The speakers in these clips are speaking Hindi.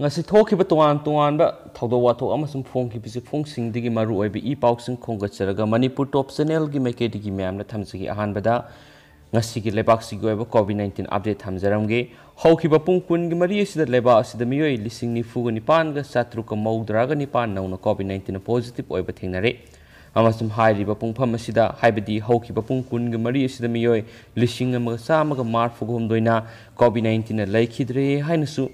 ngasi thokiba tongan tongan ba thodo watho amasum phong ki bisi phong sing digi maru oibi e pau khongga cheraga manipur top channel gi meke digi myam na thamsi ngasi gi lebak gi covid 19 update thamjaram ge hokiba pung kun gi mari sida leba sida miyoi lising ni fuga ga satru ka maudra ga nipan nauna covid 19 positive oiba thengnare amasum hairiba pungpham asida haibadi hokiba pung gi mari sida miyoi lising amaga sa amaga mar fuga hom doina covid 19 na laikhidre hainasu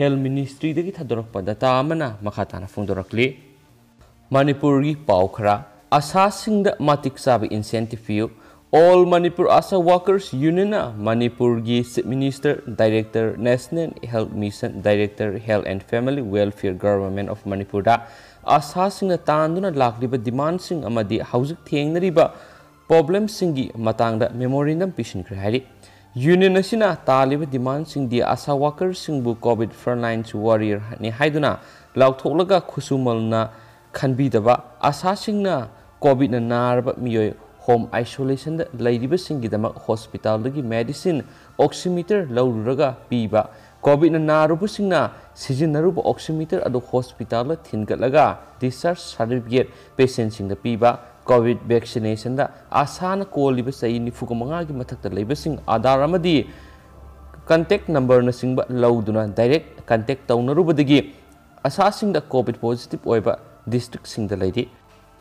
ꯍꯦꯜ ꯃꯤꯅꯤꯁꯇ꯭ꯔꯤꯗꯒꯤ ꯊꯥꯗꯣꯔꯛꯄ ꯗꯇꯥ ꯑꯃꯅ ꯃꯈꯥ ꯇꯥꯅ ꯐꯣꯡꯗꯣꯔꯛꯂꯤ ꯃꯅꯤꯄꯨꯔꯒꯤ ꯄꯥꯎ ꯈꯔ ꯑꯁꯥꯁꯤꯡꯗ ꯃꯇꯤꯛ ꯆꯥꯕ ꯏꯟꯁꯦꯟꯇꯤꯞ ꯄꯤꯌꯨ ꯑꯣꯜ ꯃꯅꯤꯄꯨꯔ ꯑꯁꯥ ꯋꯥꯀꯔꯁ ꯌꯨꯅꯤꯌꯟꯅ ꯃꯅꯤꯄꯨꯔꯒꯤ chief minister director national health mission director health and family welfare government of ꯃꯅꯤꯄꯨꯔꯗ ꯑꯁꯥꯁꯤꯡꯅ ꯇꯥꯟꯗꯨꯅ ꯂꯥꯛꯂꯤꯕ ꯗꯤꯃꯥꯟꯁꯤꯡ ꯑꯃꯗꯤ ꯍꯧꯖꯤꯛ ꯊꯦꯡꯅꯔꯤꯕ ꯄ꯭ꯔꯣꯕ꯭ꯂꯦꯝꯁꯤꯡꯒꯤ ꯃꯇꯥꯡꯗ ꯃꯦꯃꯣꯔꯦꯟꯗꯝ ꯄꯤꯁꯤꯟꯈ꯭ꯔꯦ ꯍꯥꯏꯔꯤ यूनियन असिना तालिब डिमांडसिंग आशा वर्करसिंग कोविड फ्रंटलाइन वॉरियर ने हाइदुना लाउथोलगा खुसुमलना खनबीदबा आशासिंगना कोविड नारब मियोय होम आइसोलेशन लेरिबसिंगीदमक हॉस्पिटलगी मेडिसिन ऑक्सीमीटर लौरुरगा पीबा कोविड नारुबसिंगना ऑक्सीमीटर अदो हॉस्पिटल थिनगलगा डिस्चार्ज सर्टिफिकेट पेशेंटसिंगदा पीबा ꯀꯣꯚꯤꯗ ꯚꯦꯛꯁꯤꯅꯦꯁꯟꯗ ꯑꯁꯥꯅ ꯀꯣꯜꯂꯤꯕ ꯆꯍꯤ ꯅꯤꯐꯨꯒ ꯃꯉꯥꯒꯤ ꯃꯊꯛꯇ ꯂꯩꯕꯁꯤꯡ ꯑꯥꯙꯥꯔ ꯑꯃꯗꯤ ꯀꯟꯇꯦꯛ ꯅꯝꯕꯔꯅꯆꯤꯡꯕ ꯂꯧꯗꯨꯅ ꯗꯥꯏꯔꯦꯛ ꯀꯟꯇꯦꯛ ꯇꯧꯅꯔꯨꯕꯗꯒꯤ ꯑꯁꯥꯁꯤꯡꯗ ꯀꯣꯚꯤꯗ ꯄꯣꯖꯤꯇꯤꯚ ꯑꯣꯏꯕ ꯗꯤꯁꯇ꯭ꯔꯤꯛꯁꯤꯡꯗ ꯂꯩꯔꯤ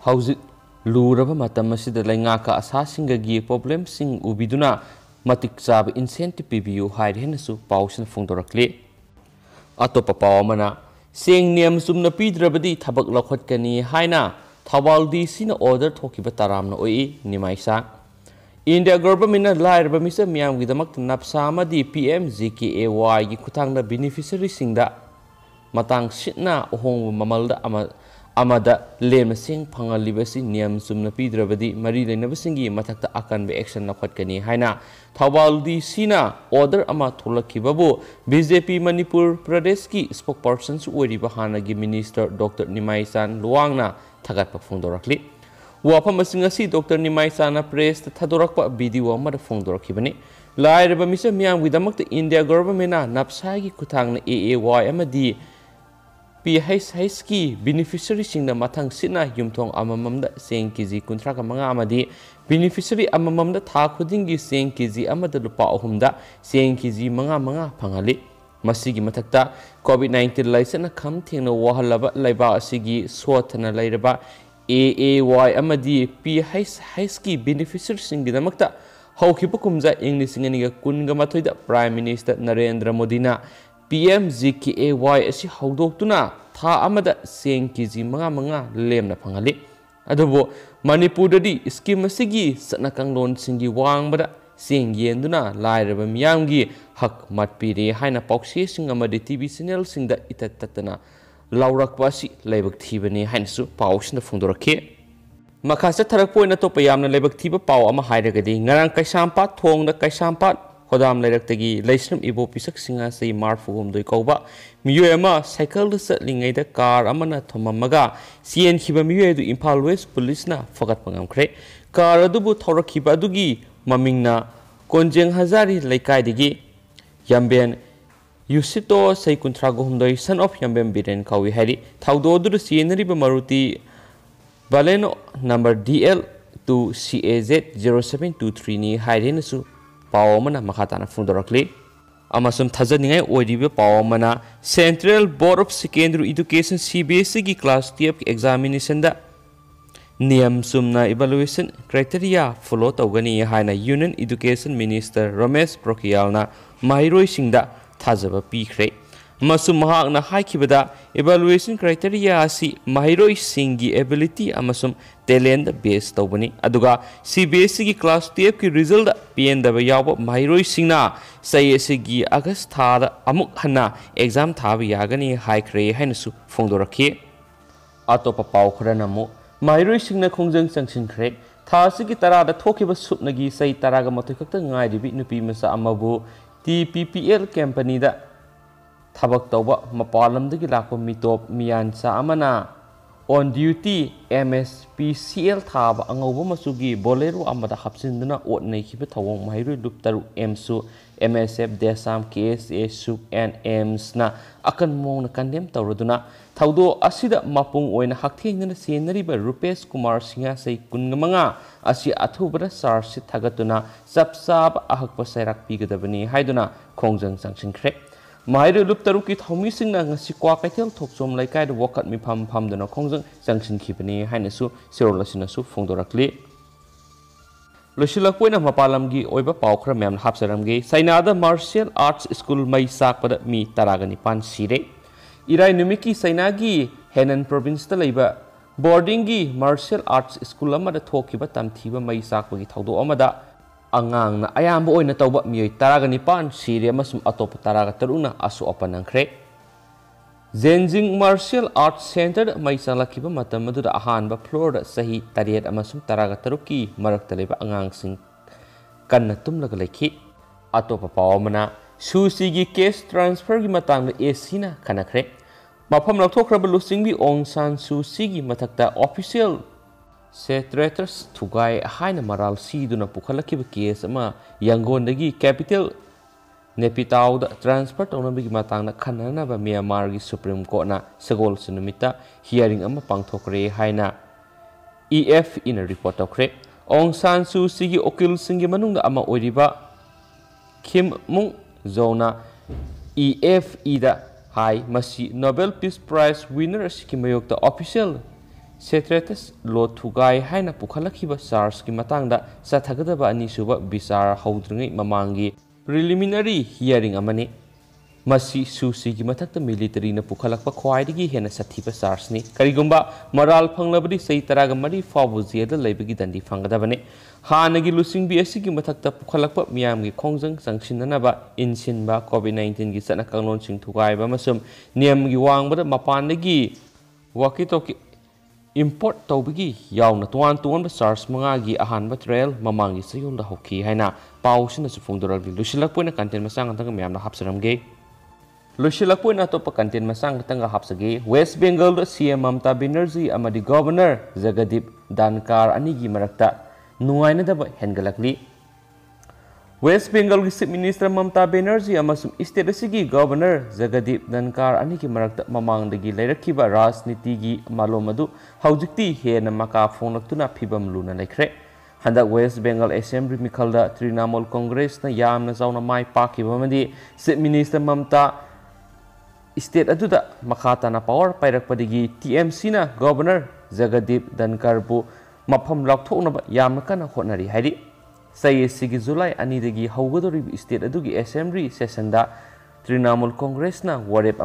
ꯍꯧꯖꯤꯛ ꯂꯨꯔꯕ ꯃꯇꯝ ꯑꯁꯤꯗ ꯂꯩꯉꯥꯛꯀ ꯑꯁꯥꯁꯤꯡꯒꯒꯤ ꯄ꯭ꯔꯣꯕ꯭ꯂꯦꯝꯁꯤꯡ ꯎꯕꯤꯗꯨꯅ ꯃꯇꯤꯛ ꯆꯥꯕ ꯏꯟꯁꯦꯟꯇꯤꯚ ꯄꯤꯕꯤꯌꯨ ꯍꯥꯏꯔꯦ ꯍꯦꯟꯅꯁꯨ ꯄꯥꯎꯁꯤꯅ ꯐꯣꯡꯗꯣꯔꯛꯂꯤ ꯑꯇꯣꯞꯄ ꯄꯥꯎ ꯑꯃꯅ ꯁꯦꯡ ꯅꯤꯌꯝ ꯆꯨꯝꯅ ꯄꯤꯗ꯭ꯔꯕꯗꯤ ꯊꯕꯛ ꯂꯧꯈꯠꯀꯅꯤ ꯍꯥꯏꯅ ꯊꯧꯕꯥꯜꯗꯤ ꯁꯤꯅ ꯑꯣꯔꯗꯔ ꯊꯣꯛꯈꯤꯕ ꯇꯔꯥꯝꯅ ꯑꯣꯏ ꯅꯤꯃꯥꯏꯁꯥ ꯏꯟꯗꯤꯌꯥ ꯒꯣꯔꯃꯦꯟꯅ ꯂꯥꯏꯔꯕ ꯃꯤꯆꯝ ꯃꯤꯌꯥꯝꯒꯤꯗꯃꯛ ꯅꯞꯁꯥ ꯑꯃꯗꯤ P M G K A ꯋꯥꯏꯒꯤ ꯈꯨꯠꯊꯥꯡꯗ ꯕꯤꯅꯤꯐꯤꯁꯔꯤꯁꯤꯡꯗ ꯃꯇꯥꯡ ꯁꯤꯠꯅ ꯑꯍꯣꯡꯕ ꯃꯃꯜꯗ amada lemsing phangalibasi niyam sumna pidrabadi mari leinabasingi mathakta akanbe action na khotkani haina thawaldi sina order ama thulakibabu bjp manipur pradesh ki spokesperson su oiriba hanagi minister dr nimai san luangna thagatpa phungdorakli wafam asing asi dr nimai sana press ta thadorakpa video amar phungdorakibani lairba misa miyam gidamakta india government na napsai gi kuthang na aay amadi PHH beneficiaries-singna matang sina yumthong amamamda seng kg manga amadi beneficiary amamamda tha khudingi seng kg amada lupa ahumda seng kg manga phangali ꯃꯁꯤꯒꯤ ꯃꯊꯛꯇ Covid-19 ꯂꯥꯏꯆꯠꯅ ꯈꯝ ꯊꯦꯡꯅ ꯋꯥꯍꯜꯂꯕ wahalaba ꯑꯁꯤꯒꯤ ꯁꯣꯊꯅ ꯂꯩꯔꯕ ꯑꯦ ꯑꯦ ꯋꯥꯏ ꯑꯃꯗꯤ Beneficiary ꯍꯩꯁ ꯍꯩꯁꯀꯤ ꯕꯤꯅꯤꯐꯤꯁꯔꯁꯤꯡꯒꯤꯗꯃꯛꯇ ꯍꯧꯈꯤꯕ ꯀꯨꯝꯖꯥ ꯏꯪ ꯂꯤꯁꯤꯡ ꯑꯅꯤꯒ ꯀꯨꯟꯒ ꯃꯥꯊꯣꯏꯗ ꯄ꯭ꯔꯥꯏꯝ ꯃꯤꯅꯤꯁꯇꯔ ꯅꯔꯦꯟꯗ꯭ꯔ ꯃꯣꯗꯤꯅ PM ZKAY PMZKAY ashi haudoktuna tha amada seng kiji manga manga lemna phangali adabo Manipur di skim asigi satnakang lon singi wang bada seng yenduna lairaba miyamgi hak matpire haina pauksi singa madi TV channel singda itatatna laurak pasi lebak thibani hansu pausna fundorake maka se tharak poina to payamna lebak thiba pau ama hairagadi ngarang kai sampa thongna kai sampa हदाम लेरम इबो पीसक से मारफुम दु कौब मयम सैकल चलीद कामगा चेन मयू इम्फा वेस्ट पुलिस फगत्मे कामी कौजें हजारी लेकाय यम्बें युसीटो सै कुंथ्रागोहद सन ऑफ यम्बे बीरें कौी है Maruti Baleno number D L two C A Z zero seven two three नि ꯄꯥꯎ ꯑꯃꯅ ꯃꯈꯥ ꯇꯥꯅ ꯐꯣꯡꯗꯣꯔꯛꯂꯤ ꯑꯃꯁꯨꯡ ꯊꯥꯖꯅꯤꯡꯉꯥꯏ ꯑꯣꯏꯔꯤꯕ ꯄꯥꯎ ꯑꯃꯅ central board of secondary education C B S ꯁꯤꯒꯤ ꯀ꯭ꯂꯥꯁ ꯇꯨꯌꯦꯜꯞꯀꯤ ꯑꯦꯛꯖꯥꯃꯤꯅꯦꯁꯟꯗ नियम चुमना इवालुएसन क्राइटेरिया फॉलो तौगनी है union education minister Ramesh Pokhriyal महिरोसिंग थाजब पीख्रे ꯑꯃꯁꯨꯡ ꯃꯍꯥꯛꯅ ꯍꯥꯏꯈꯤꯕꯗ ꯏꯚꯥꯂꯨꯋꯦꯁꯟ ꯀ꯭ꯔꯥꯏꯇꯦꯔꯤꯌꯥ ꯑꯁꯤ ꯃꯍꯩꯔꯣꯏꯁꯤꯡꯒꯤ ꯑꯦꯕꯤꯂꯤꯇꯤ ꯑꯃꯁꯨꯡ ꯇꯦꯂꯦꯟꯗ ꯕꯦꯁ ꯇꯧꯕꯅꯤ ꯑꯗꯨꯒ ꯁꯤ ꯕꯤ ꯑꯦꯁ ꯁꯤꯒꯤ ꯀ꯭ꯂꯥꯁ ꯇꯨꯌꯦꯜꯞꯀꯤ ꯔꯤꯖꯜꯗ ꯄꯦꯟꯗꯕ ꯌꯥꯎꯕ ꯃꯍꯩꯔꯣꯏꯁꯤꯡꯅ ꯆꯍꯤ ꯑꯁꯤꯒꯤ ꯑꯥꯒꯁ ꯊꯥꯗ ꯑꯃꯨꯛ ꯍꯟꯅ ꯑꯦꯛꯖꯥꯝ ꯊꯥꯕ ꯌꯥꯒꯅꯤ ꯍꯥꯏꯈ꯭ꯔꯦ ꯍꯥꯏꯅꯁꯨ ꯐꯣꯡꯗꯣꯔꯛꯈꯤ ꯑꯇꯣꯞꯄ ꯄꯥꯎ ꯈꯔꯅ ꯑꯃꯨꯛ ꯃꯍꯩꯔꯣꯏꯁꯤꯡꯅ ꯈꯣꯡꯖꯪ ꯆꯪꯁꯤꯟꯈ꯭ꯔꯦ ꯊꯥ ꯑꯁꯤꯒꯤ ꯇꯔꯥꯗ ꯊꯣꯛꯈꯤꯕ ꯁꯨꯞꯅꯒꯤ ꯆꯍꯤ ꯇꯔꯥꯒ ꯃꯥꯊꯣꯏ ꯈꯛꯇ ꯉꯥꯏꯔꯤꯕ ꯅꯨꯄꯤ ꯃꯆꯥ ꯑꯃꯕꯨ ꯇꯤ ꯄꯤ ꯄꯤ ꯑꯦꯜ ꯀꯦꯝꯄꯅꯤꯗ ꯊꯕꯛ ꯇꯧꯕ ꯃꯄꯥꯟ ꯂꯝꯗꯒꯤ ꯂꯥꯛꯄ ꯃꯤꯇꯣꯞ ꯃꯤꯌꯥꯟꯆꯥ ꯑꯃꯅ on duty M S P C L ꯊꯥꯕ ꯑꯉꯧꯕ ꯃꯆꯨꯒꯤ ꯕꯣꯂꯦꯔꯣ ꯑꯃꯗ ꯍꯥꯞꯆꯤꯟꯗꯨꯅ ꯑꯣꯠꯅꯩꯈꯤꯕ ꯊꯧꯑꯣꯡ ꯃꯍꯩꯔꯣꯏ ꯂꯨꯞ ꯇꯔꯨꯛ ꯑꯦꯝꯁꯨ ꯑꯦꯝ ꯑꯦꯁ ꯑꯦꯐ ꯗꯦꯁꯥꯝ ꯀꯦ ꯑꯦꯁ ꯑꯦ ꯁꯨꯛ ꯑꯦꯟ ꯑꯦꯝꯁꯅ ꯑꯀꯟꯕ ꯃꯑꯣꯡꯗ ꯀꯟꯗꯦꯝ ꯇꯧꯔꯗꯨꯅ ꯊꯧꯗꯣꯛ ꯑꯁꯤꯗ ꯃꯄꯨꯡ ꯑꯣꯏꯅ ꯍꯛꯊꯦꯡꯅꯅ ꯁꯦꯟꯅꯔꯤꯕ ꯔꯨꯄꯦꯁ ꯀꯨꯃꯥꯔ ꯁꯤꯡꯍꯥꯁꯩ ꯀꯨꯟꯒ ꯃꯉꯥ ꯑꯁꯤ ꯑꯊꯨꯕꯗ ꯆꯥꯔꯖꯁꯤꯠ ꯊꯥꯒꯠꯇꯨꯅ ꯆꯞ ꯆꯥꯕ ꯑꯍꯛꯄ ꯁꯩꯔꯥꯛ ꯄꯤꯒꯗꯕꯅꯤ ꯍꯥꯏꯗꯨꯅ ꯈꯣꯡꯖꯪ ꯆꯪꯁꯤꯟꯈ꯭ꯔꯦ माइर लुप्तरु की थौमी क्वा कैथल थोक चोम लेकिन वखत मीफाम फमदन खोजों चंगीबी हैरोलू फोंदी लुशलक मपालम की पा खर मैम हापसरमे चाइनाद मार्शल आर्ट्स स्कूल मई चाकद मी तरगनीपान सिरे इराय की चाइना की हेनन प्रोविंस बोर्डिंग की मार्शल आर्ट्स स्कूल तमथीब मई चाकद angang na ayambo na natawba miyoy taraga nipan Syria masum atop taraga teruna asu apa kre. Zenzing Martial Arts Center mai laki ba matamadu da ahan ba floor da sahi tariyat amasum taraga teruki marak ba angang sing kan na kanna tumla galaki atop susi gi case transfer gi matang esi esina kanakre. Mapam laktokraba krabalusing bi ong San susi gi matakta official ꯁꯦꯇ꯭ꯔꯦꯇꯔꯁ ꯊꯨꯒꯥꯏ ꯍꯥꯏꯅ ꯃꯔꯥꯜ ꯁꯤꯗꯨꯅ ꯄꯨꯈꯠꯂꯛꯈꯤꯕ ꯀꯦꯁ ꯑꯃ ꯌꯥꯡꯒꯣꯟꯗꯒꯤ ꯀꯦꯄꯤꯇꯦꯜ ꯅꯦꯄꯤꯇꯥꯎꯗ ꯇ꯭ꯔꯥꯟꯁꯐꯔ ꯇꯧꯅꯕꯒꯤ ꯃꯇꯥꯡꯗ ꯈꯟꯅꯅꯕ ꯃ꯭ꯌꯥꯟꯃꯥꯔꯒꯤ ꯁꯨꯄ꯭ꯔꯤꯝ ꯀꯣꯔꯠꯅ ꯁꯒꯣꯜꯁꯤ ꯅꯨꯃꯤꯠꯇ ꯍꯤꯌꯥꯔꯤꯡ ꯑꯃ ꯄꯥꯡꯊꯣꯛꯈ꯭ꯔꯦ ꯍꯥꯏꯅ ꯏ ꯑꯦꯐ ꯏꯅ ꯔꯤꯄꯣꯔꯠ ꯇꯧꯈ꯭ꯔꯦ ꯑꯣꯡ ꯁꯥꯟ ꯁꯨꯁꯤꯒꯤ ꯎꯀꯤꯜꯁꯤꯡꯒꯤ ꯃꯅꯨꯡꯗ ꯑꯃ ꯑꯣꯏꯔꯤꯕ ꯈꯤꯝ ꯃꯨꯡ ꯖꯣꯅ ꯏ ꯑꯦꯐ ꯏꯗ ꯍꯥꯏ ꯃꯁꯤ ꯅꯣꯕꯦꯜ ꯄꯤꯁ ꯄ꯭ꯔꯥꯏꯖ ꯋꯤꯅꯔ ꯑꯁꯤꯒꯤ ꯃꯥꯌꯣꯛꯇ ꯑꯣꯐꯤꯁꯤꯌꯦꯜ ꯁꯦꯇ꯭ꯔꯦꯇꯁ ꯂꯣ ꯊꯨꯒꯥꯏ ꯍꯥꯏꯅ ꯄꯨꯈꯠꯂꯛꯈꯤꯕ ꯆꯥꯔꯖꯀꯤ ꯃꯇꯥꯡꯗ ꯆꯠꯊꯒꯗꯕ ꯑꯅꯤꯁꯨꯕ ꯕꯤꯆꯥꯔ ꯍꯧꯗ꯭ꯔꯤꯉꯩ ꯃꯃꯥꯡꯒꯤ ꯄ꯭ꯔꯤꯂꯤꯃꯤꯅꯔꯤ ꯍꯤꯌꯔꯤꯡ ꯑꯃꯅꯤ ꯃꯁꯤ ꯁꯨꯁꯤꯒꯤ ꯃꯊꯛꯇ ꯃꯤꯂꯤꯇꯔꯤꯅ ꯄꯨꯈꯠꯂꯛꯄ ꯈ꯭ꯋꯥꯏꯗꯒꯤ ꯍꯦꯟꯅ ꯁꯥꯊꯤꯕ ꯆꯥꯔꯖꯅꯤ ꯀꯔꯤꯒꯨꯝꯕ ꯃꯔꯥꯜ ꯐꯪꯂꯕꯗꯤ ꯆꯍꯤ ꯇꯔꯥꯒ ꯃꯔꯤ ꯐꯥꯎꯕ ꯖꯦꯜꯗ ꯂꯩꯕꯒꯤ ꯗꯟꯗꯤ ꯐꯪꯒꯗꯕꯅꯤ ꯍꯥꯟꯅꯒꯤ ꯂꯨꯆꯤꯡꯕꯤ ꯑꯁꯤꯒꯤ ꯃꯊꯛꯇ ꯄꯨꯈꯠꯂꯛꯄ ꯃꯤꯌꯥꯝꯒꯤ ꯈꯣꯡꯖꯪ ꯆꯪꯁꯤꯟꯅꯅꯕ ꯏꯟꯁꯤꯟꯕ ꯀꯣꯚꯤꯠ ꯅꯥꯏꯟꯇꯤꯟꯒꯤ ꯆꯠꯅ ꯀꯥꯡꯂꯣꯟꯁꯤꯡ ꯊꯨꯒꯥꯏꯕ ꯑꯃꯁꯨꯡ ꯅꯤꯌꯝꯒꯤ ꯋꯥꯡꯃꯗ ꯃꯄꯥꯟꯗꯒꯤ ꯋꯥꯀꯤ ꯇꯣꯀꯤ import tawbigi yauna tuan tuan besar SARS mangagi ahan ba trail mamangi sayul da hokhi haina pau sina su fungdoral bi lusilak puina content masang tanga myam na hapsaram ge lusilak puina to pa content masang tanga hapsagi West Bengal da CM Mamta Banerjee amadi governor zagadip Dankar anigi marakta nuaina da ba hengalakli West Bengal Chief Minister Mamta Banerjee amasum State Assembly Governor dan Dhankar ani ki marakta mamang degi ras rajniti gi malomadu haujikti he namaka phonaktuna phibam luna lekhre handa West Bengal Assembly mikhalda Trinamol Congress na zau na mai paki bamadi Chief Minister Mamta State tak makata na power pairakpadi gi TMC na Governor dan Dhankar bu mapham lakthona ba yamna kana khonari hari. चाहिए जुलाई अनीगी हौगदरीब स्टेट अगर एसेंब्ली सेशन तृणमूल कॉग्रेस वरेप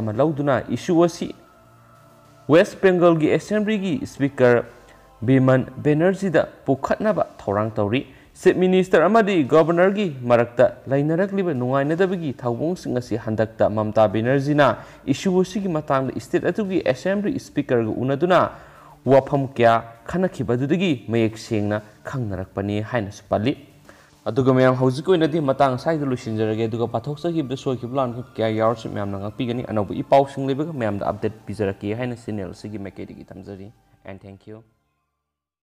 इश्यू वेस्ट बेंगल की एसेंब्ली स्पीकर बीमन बेनर्जी पुखनब तौर चीफ मिनीस्टर गवर्नर की मरक्त लेनदी हंदक्त ममता बेनर्जी इशू की स्टेट अगर एसेंब्ली स्पीकर उनदना वफम क्या खनखीबी मयक सेंगना खनरपनी पाली अगर मैं हजिकी मतंग साइड लुसीजरगे पाथोचब लान क्या यारस मैं गापीगनी अनौब इपाव मैम अपडेट पीजरके है चेनेल से मैकेदी तमजरी एंड थैंक यू